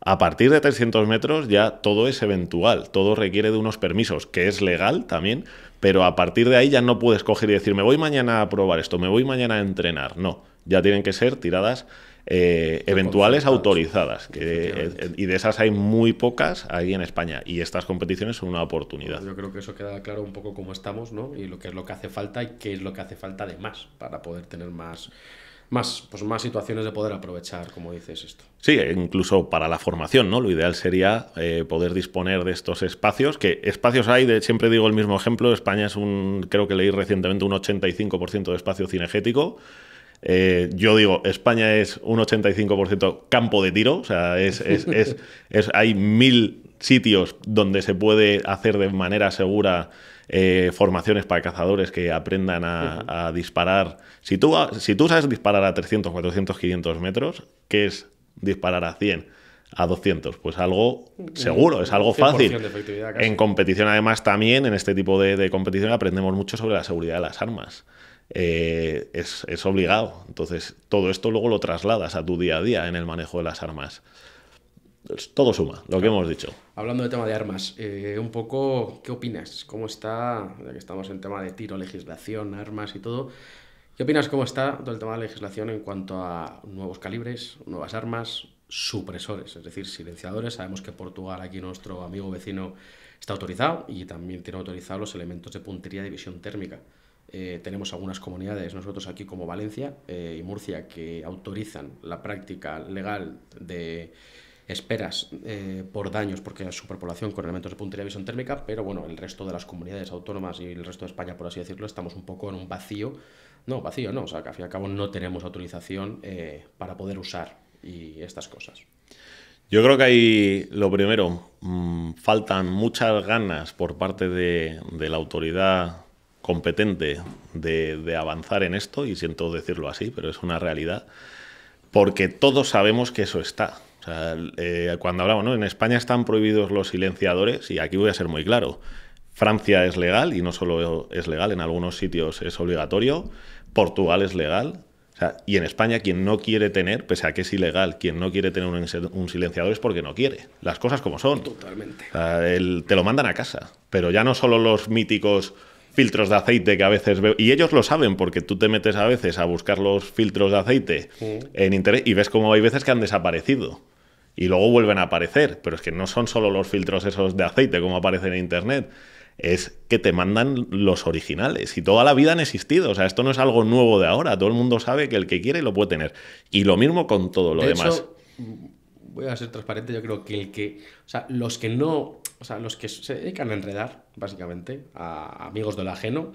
a partir de 300 metros ya todo es eventual, todo requiere de unos permisos, que es legal también, pero a partir de ahí ya no puedes coger y decir, me voy mañana a probar esto, me voy mañana a entrenar. No, ya tienen que ser tiradas eh, eventuales autorizadas. Eh, eh, y de esas hay muy pocas ahí en España. Y estas competiciones son una oportunidad. Yo creo que eso queda claro un poco cómo estamos, ¿no? Y lo que es lo que hace falta y qué es lo que hace falta de más para poder tener más más, pues más situaciones de poder aprovechar, como dices esto. Sí, e incluso para la formación, ¿no? Lo ideal sería eh, poder disponer de estos espacios, que espacios hay, siempre digo el mismo ejemplo, España es un, creo que leí recientemente, un 85% de espacio cinegético. Eh, yo digo, España es un 85% campo de tiro, o sea, es, es, hay mil sitios donde se puede hacer de manera segura eh, formaciones para cazadores que aprendan a, disparar. Si tú, si tú sabes disparar a 300, 400, 500 metros, ¿qué es disparar a 100? a 200. Pues algo seguro, es algo fácil. En competición, además, también en este tipo de, competición aprendemos mucho sobre la seguridad de las armas. Eh, es, es, obligado. Entonces, todo esto luego lo trasladas a tu día a día en el manejo de las armas todo suma, lo que hemos dicho. Hablando del tema de armas, eh, un poco, ¿qué opinas? ¿Cómo está, ya que estamos en tema de tiro, legislación, armas y todo, ¿qué opinas cómo está todo el tema de legislación en cuanto a nuevos calibres, nuevas armas, supresores, es decir, silenciadores? Sabemos que Portugal, aquí nuestro amigo vecino, está autorizado y también tiene autorizados los elementos de puntería de visión térmica. Eh, tenemos algunas comunidades, nosotros aquí como Valencia eh, y Murcia, que autorizan la práctica legal de esperas eh, por daños, porque la superpoblación con elementos de puntería visión térmica, pero bueno, el resto de las comunidades autónomas y el resto de España, por así decirlo, estamos un poco en un vacío. No, vacío no, o sea, que al fin y al cabo no tenemos autorización eh, para poder usar y estas cosas. Yo creo que ahí lo primero, mm, faltan muchas ganas por parte de, la autoridad competente de, avanzar en esto, y siento decirlo así, pero es una realidad, porque todos sabemos que eso está. Eh, cuando hablamos, ¿no? En España están prohibidos los silenciadores y aquí voy a ser muy claro. Francia es legal y no solo es legal, en algunos sitios es obligatorio. Portugal es legal. y en España quien no quiere tener, pese a que es ilegal, quien no quiere tener un, silenciador es porque no quiere. Las cosas como son. Totalmente. te lo mandan a casa. Pero ya no solo los míticos filtros de aceite que a veces veo. Y ellos lo saben porque tú te metes a veces a buscar los filtros de aceite en internet y ves cómo hay veces que han desaparecido y luego vuelven a aparecer. Pero es que no son solo los filtros esos de aceite como aparecen en Internet, es que te mandan los originales y toda la vida han existido. O sea, esto no es algo nuevo de ahora. Todo el mundo sabe que el que quiere lo puede tener. Y lo mismo con todo lo demás. voy a ser transparente, yo creo que el que, o sea, los que no, o sea, los que se dedican a enredar, básicamente, a amigos del ajeno,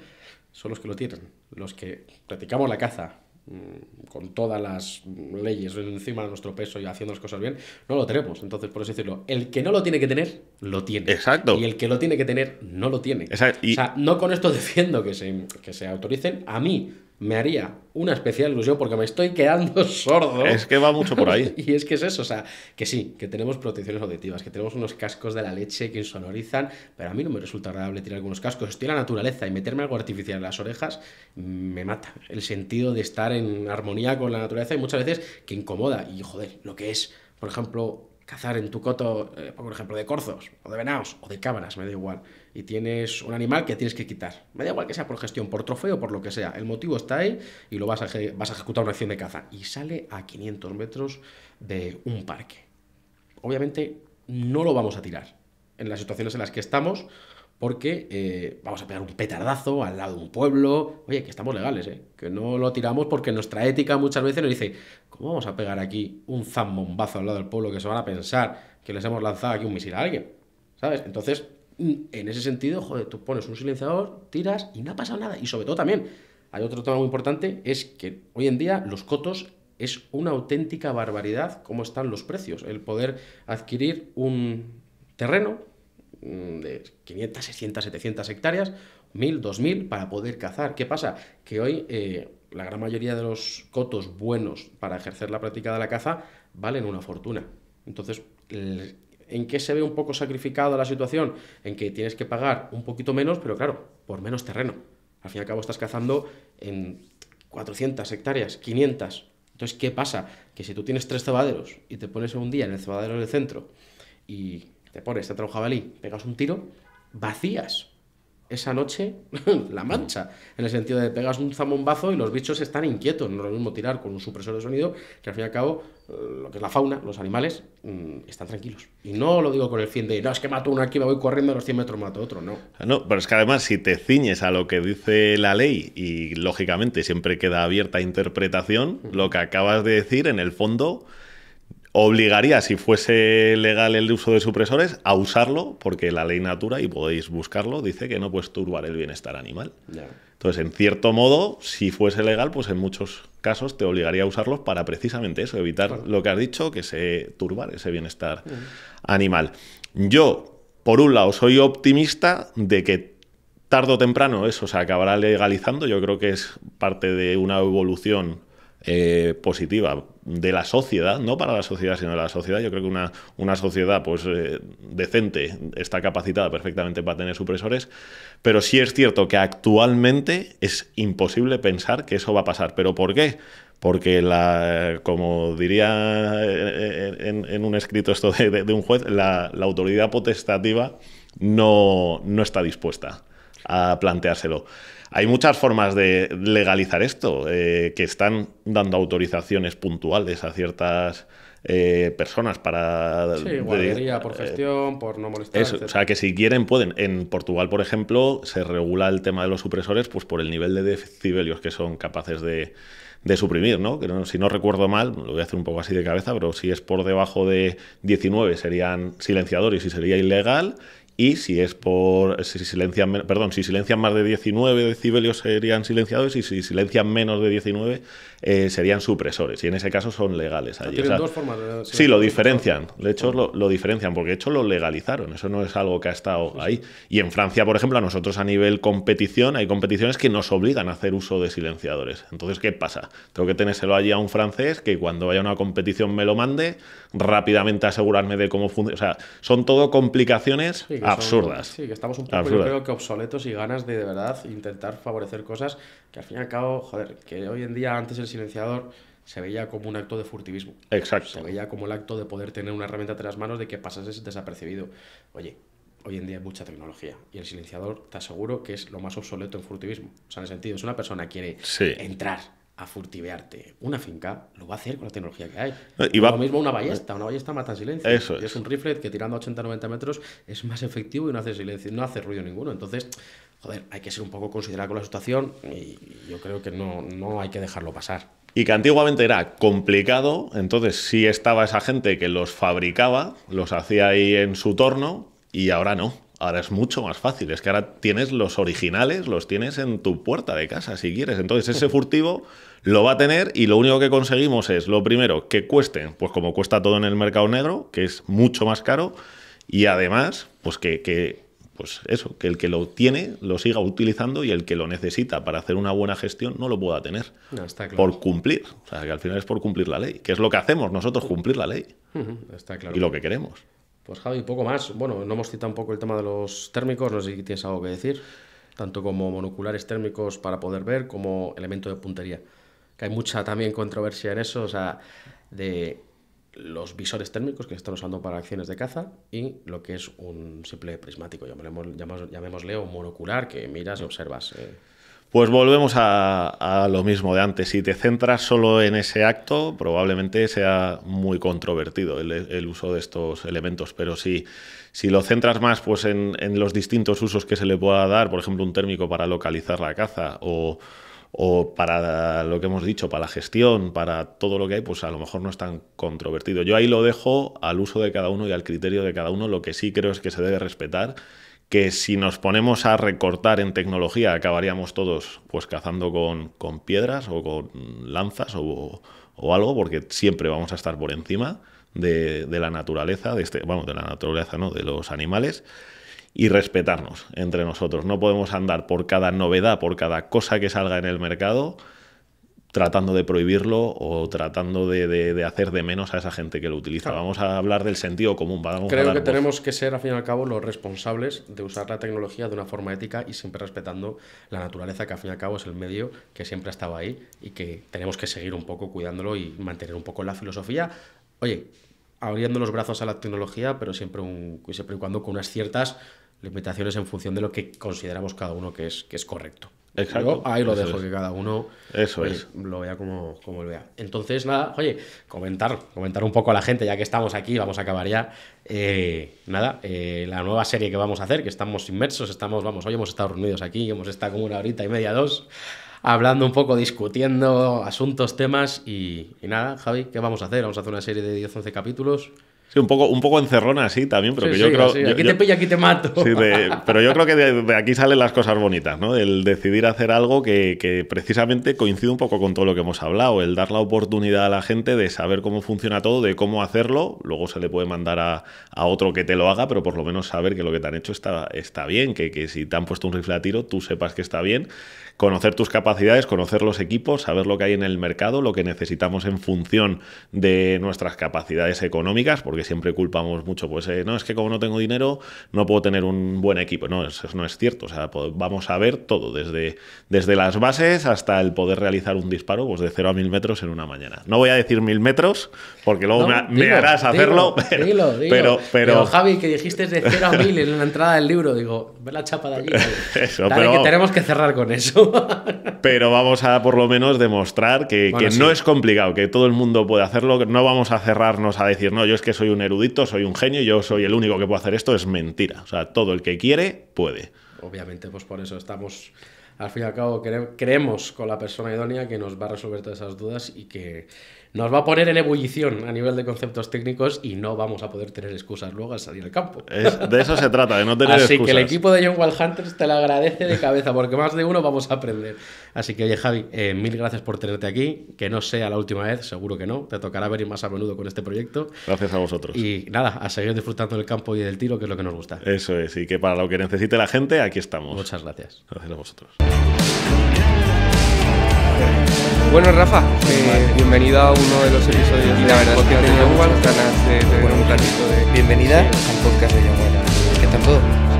son los que lo tienen. Los que platicamos la caza, Mm, con todas las leyes encima de nuestro peso y haciendo las cosas bien, no lo tenemos. Entonces, por decirlo, el que no lo tiene que tener, lo tiene. Exacto. Y el que lo tiene que tener, no lo tiene. Exacto. O sea, no con esto defiendo que que se autoricen. A mí me haría una especial ilusión porque me estoy quedando sordo. Es que va mucho por ahí. y es que es eso, o sea, que sí, que tenemos protecciones auditivas, que tenemos unos cascos de la leche que sonorizan, pero a mí no me resulta agradable tirar algunos cascos. Estoy en la naturaleza y meterme algo artificial en las orejas me mata. El sentido de estar en armonía con la naturaleza y muchas veces que incomoda. Y joder, lo que es, por ejemplo, cazar en tu coto, eh, por ejemplo, de corzos, o de venados, o de cámaras, me da igual y tienes un animal que tienes que quitar. Me da igual que sea por gestión, por trofeo, por lo que sea. El motivo está ahí y lo vas a, vas a ejecutar una acción de caza. Y sale a 500 metros de un parque. Obviamente no lo vamos a tirar en las situaciones en las que estamos porque eh, vamos a pegar un petardazo al lado de un pueblo. Oye, que estamos legales, ¿eh? que no lo tiramos porque nuestra ética muchas veces nos dice, ¿cómo vamos a pegar aquí un zambombazo al lado del pueblo que se van a pensar que les hemos lanzado aquí un misil a alguien? ¿Sabes? Entonces, en ese sentido, joder, tú pones un silenciador, tiras y no ha pasado nada. Y sobre todo también, hay otro tema muy importante, es que hoy en día los cotos es una auténtica barbaridad cómo están los precios. El poder adquirir un terreno mm, de 500, 600, 700 hectáreas, 1000, 2000 para poder cazar. ¿Qué pasa? Que hoy eh, la gran mayoría de los cotos buenos para ejercer la práctica de la caza valen una fortuna. Entonces, ¿En qué se ve un poco sacrificada la situación? En que tienes que pagar un poquito menos, pero claro, por menos terreno. Al fin y al cabo estás cazando en 400 hectáreas, 500. Entonces, ¿qué pasa? Que si tú tienes tres cebaderos y te pones un día en el cebadero del centro y te pones a trajo pegas un tiro, vacías esa noche la mancha, en el sentido de pegas un zambombazo y los bichos están inquietos, no es lo mismo tirar con un supresor de sonido, que al fin y al cabo eh, lo que es la fauna, los animales, mm, están tranquilos. Y no lo digo con el fin de, no, es que mato uno aquí, me voy corriendo a los 100 metros, mato otro, no. Ah, no, pero es que además si te ciñes a lo que dice la ley y lógicamente siempre queda abierta interpretación, lo que acabas de decir en el fondo obligaría, si fuese legal el uso de supresores, a usarlo, porque la ley natura, y podéis buscarlo, dice que no puedes turbar el bienestar animal. Entonces, en cierto modo, si fuese legal, pues en muchos casos te obligaría a usarlos para precisamente eso, evitar lo que has dicho, que se turbar ese bienestar animal. Yo, por un lado, soy optimista de que tarde o temprano eso se acabará legalizando. Yo creo que es parte de una evolución eh, positiva de la sociedad, no para la sociedad, sino de la sociedad. Yo creo que una, una sociedad pues, eh, decente está capacitada perfectamente para tener supresores, pero sí es cierto que actualmente es imposible pensar que eso va a pasar. ¿Pero por qué? Porque, la, como diría eh, en, un escrito esto de, un juez, la, autoridad potestativa no, no está dispuesta a planteárselo. Hay muchas formas de legalizar esto, eh, que están dando autorizaciones puntuales a ciertas eh, personas para... Sí, guardería, por eh, gestión, por no molestar. o sea, que si quieren pueden. En Portugal, por ejemplo, se regula el tema de los supresores pues por el nivel de decibelios que son capaces de, suprimir, ¿no? Que Si no recuerdo mal, lo voy a hacer un poco así de cabeza, pero si es por debajo de 19 serían silenciadores y sería ilegal, y si es por si silencian perdón, si silencian más de 19 decibelios serían silenciadores y si silencian menos de 19 eh, serían supresores y en ese caso son legales ah, allí. dos formas de sí, lo diferencian, de hecho lo, diferencian porque de hecho lo legalizaron, eso no es algo que ha estado ahí. Y en Francia, por ejemplo, a nosotros a nivel competición hay competiciones que nos obligan a hacer uso de silenciadores. Entonces, ¿qué pasa? Tengo que tenérselo allí a un francés que cuando vaya a una competición me lo mande rápidamente asegurarme de cómo funciona. O sea, son todo complicaciones absurdas. sí, que estamos un poco, yo creo que obsoletos y ganas de de verdad intentar favorecer cosas que al fin y al cabo, joder, que hoy en día antes el silenciador se veía como un acto de furtivismo. Exacto. Se veía como el acto de poder tener una herramienta entre las manos de que pasases desapercibido. Oye, hoy en día hay mucha tecnología y el silenciador te aseguro que es lo más obsoleto en furtivismo. O sea, en el sentido, si una persona quiere entrar a furtivearte una finca, lo va a hacer con la tecnología que hay. Eh, y va... Lo mismo una ballesta, una ballesta mata silencio. Eso es. un rifle que tirando a 80-90 metros es más efectivo y no hace silencio, no hace ruido ninguno. Entonces, joder, hay que ser un poco considerado con la situación y yo creo que no, no hay que dejarlo pasar. Y que antiguamente era complicado, entonces si estaba esa gente que los fabricaba, los hacía ahí en su torno y ahora no. Ahora es mucho más fácil, es que ahora tienes los originales, los tienes en tu puerta de casa si quieres. Entonces ese furtivo lo va a tener y lo único que conseguimos es, lo primero, que cueste. pues como cuesta todo en el mercado negro, que es mucho más caro, y además, pues que, pues eso, que el que lo tiene lo siga utilizando y el que lo necesita para hacer una buena gestión no lo pueda tener. Por cumplir. O sea, que al final es por cumplir la ley, que es lo que hacemos nosotros, cumplir la ley. está Y lo que queremos. Pues Javi, poco más. Bueno, no hemos citado un poco el tema de los térmicos, no sé si tienes algo que decir, tanto como monoculares térmicos para poder ver como elemento de puntería. Que hay mucha también controversia en eso, o sea, de los visores térmicos que se están usando para acciones de caza y lo que es un simple prismático, llamémosle, llamémosle monocular, que miras y observas. Eh. Pues volvemos a, lo mismo de antes. Si te centras solo en ese acto, probablemente sea muy controvertido el, uso de estos elementos. Pero si, si lo centras más pues, en, los distintos usos que se le pueda dar, por ejemplo, un térmico para localizar la caza o, o para lo que hemos dicho, para la gestión, para todo lo que hay, pues a lo mejor no es tan controvertido. Yo ahí lo dejo al uso de cada uno y al criterio de cada uno. Lo que sí creo es que se debe respetar que si nos ponemos a recortar en tecnología acabaríamos todos pues cazando con, piedras o con lanzas o, algo, porque siempre vamos a estar por encima de, la naturaleza, de este, vamos, de la naturaleza, ¿no? De los animales y respetarnos entre nosotros. No podemos andar por cada novedad, por cada cosa que salga en el mercado, tratando de prohibirlo o tratando de, hacer de menos a esa gente que lo utiliza. Vamos a hablar del sentido común. Creo que tenemos que ser, al fin y al cabo, los responsables de usar la tecnología de una forma ética y siempre respetando la naturaleza, que al fin y al cabo es el medio que siempre ha estado ahí y que tenemos que seguir un poco cuidándolo y mantener un poco la filosofía. Oye, abriendo los brazos a la tecnología, pero siempre, siempre y cuando con unas ciertas limitaciones en función de lo que consideramos cada uno que es correcto. Exacto. ahí lo dejo, que cada uno eso es. lo vea como, lo vea. Entonces, nada, oye, comentar, comentar un poco a la gente, ya que estamos aquí, vamos a acabar ya. Eh, nada, eh, la nueva serie que vamos a hacer, que estamos inmersos, estamos, vamos, hoy hemos estado reunidos aquí, hemos estado como una horita y media, dos, hablando un poco, discutiendo asuntos, temas y, y nada, Javi, ¿qué vamos a hacer? Vamos a hacer una serie de 10-11 capítulos. Sí, un poco, un poco encerrona así también, pero yo creo... aquí te aquí te mato. pero yo creo que de, aquí salen las cosas bonitas, ¿no? El decidir hacer algo que, precisamente coincide un poco con todo lo que hemos hablado, el dar la oportunidad a la gente de saber cómo funciona todo, de cómo hacerlo, luego se le puede mandar a, otro que te lo haga, pero por lo menos saber que lo que te han hecho está, está bien, que, que si te han puesto un rifle a tiro, tú sepas que está bien, conocer tus capacidades, conocer los equipos, saber lo que hay en el mercado, lo que necesitamos en función de nuestras capacidades económicas, porque siempre culpamos mucho, pues eh, no, es que como no tengo dinero, no puedo tener un buen equipo. No, eso no es cierto. O sea, vamos a ver todo, desde, desde las bases hasta el poder realizar un disparo pues, de 0 a 1000 metros en una mañana. No voy a decir 1000 metros, porque luego me, harás hacerlo, pero, pero, Javi, que dijiste de 0 a 1000 en la entrada del libro, digo, ve la chapa de allí. eso, pero... tenemos que cerrar con eso. pero vamos a por lo menos demostrar que, no es complicado, que todo el mundo puede hacerlo, no vamos a cerrarnos a decir, no, yo es que soy un erudito, soy un genio, yo soy el único que puede hacer esto, es mentira. O sea, todo el que quiere, puede. Obviamente, pues por eso estamos al fin y al cabo creemos con la persona idónea que nos va a resolver todas esas dudas y que, nos va a poner en ebullición a nivel de conceptos técnicos y no vamos a poder tener excusas luego al salir al campo. de eso se trata, de no tener excusas. Así que el equipo de Young Wall Hunters te lo agradece de cabeza, porque más de uno vamos a aprender. Así que, oye, Javi, eh, mil gracias por tenerte aquí. Que no sea la última vez, seguro que no. Te tocará venir más a menudo con este proyecto. Gracias a vosotros. Y nada, a seguir disfrutando del campo y del tiro, que es lo que nos gusta. Eso es, y que para lo que necesite la gente, aquí estamos. Muchas gracias. Gracias a vosotros. Bueno, Rafa, eh, bienvenida a uno de los episodios. de la verdad de, tener un ratito de. Bienvenida al podcast de Yamuela. ¿Qué tal todo?